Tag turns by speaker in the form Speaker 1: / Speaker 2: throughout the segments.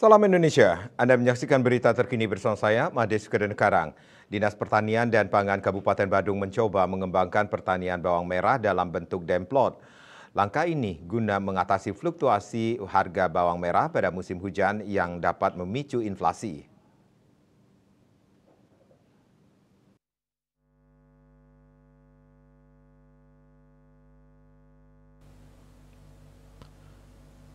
Speaker 1: Salam Indonesia, Anda menyaksikan berita terkini bersama saya, Sukadana Karang. Dinas Pertanian dan Pangan Kabupaten Badung mencoba mengembangkan pertanian bawang merah dalam bentuk demplot. Langkah ini guna mengatasi fluktuasi harga bawang merah pada musim hujan yang dapat memicu inflasi.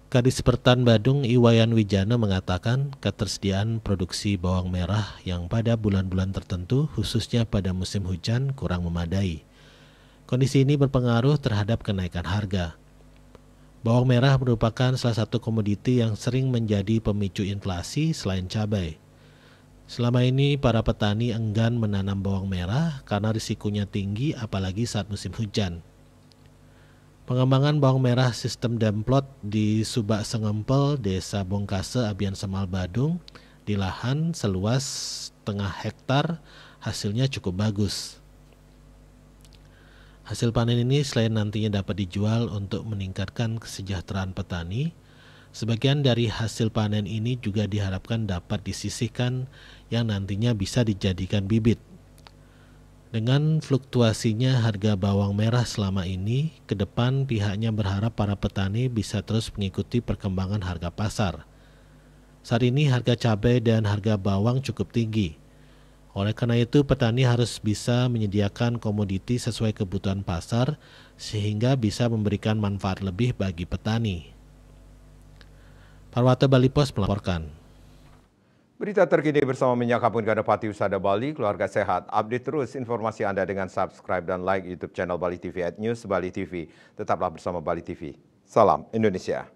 Speaker 2: Kadis Pertan Badung Iwayan Wijana mengatakan ketersediaan produksi bawang merah yang pada bulan-bulan tertentu khususnya pada musim hujan kurang memadai. Kondisi ini berpengaruh terhadap kenaikan harga. Bawang merah merupakan salah satu komoditi yang sering menjadi pemicu inflasi selain cabai. Selama ini para petani enggan menanam bawang merah karena risikonya tinggi apalagi saat musim hujan. Pengembangan bawang merah sistem demplot di Subak Sengempel, Desa Bongkase, Abian Semal Badung, di lahan seluas setengah hektar hasilnya cukup bagus. Hasil panen ini selain nantinya dapat dijual untuk meningkatkan kesejahteraan petani, sebagian dari hasil panen ini juga diharapkan dapat disisihkan yang nantinya bisa dijadikan bibit dengan fluktuasinya harga bawang merah selama ini, ke depan pihaknya berharap para petani bisa terus mengikuti perkembangan harga pasar. Saat ini harga cabai dan harga bawang cukup tinggi. Oleh karena itu, petani harus bisa menyediakan komoditi sesuai kebutuhan pasar sehingga bisa memberikan manfaat lebih bagi petani. Parwata Bali Balipos melaporkan.
Speaker 1: Berita terkini bersama Minyak Kampung Pati Usada Bali, keluarga sehat. Update terus informasi Anda dengan subscribe dan like YouTube channel Bali TV at News Bali TV. Tetaplah bersama Bali TV. Salam Indonesia.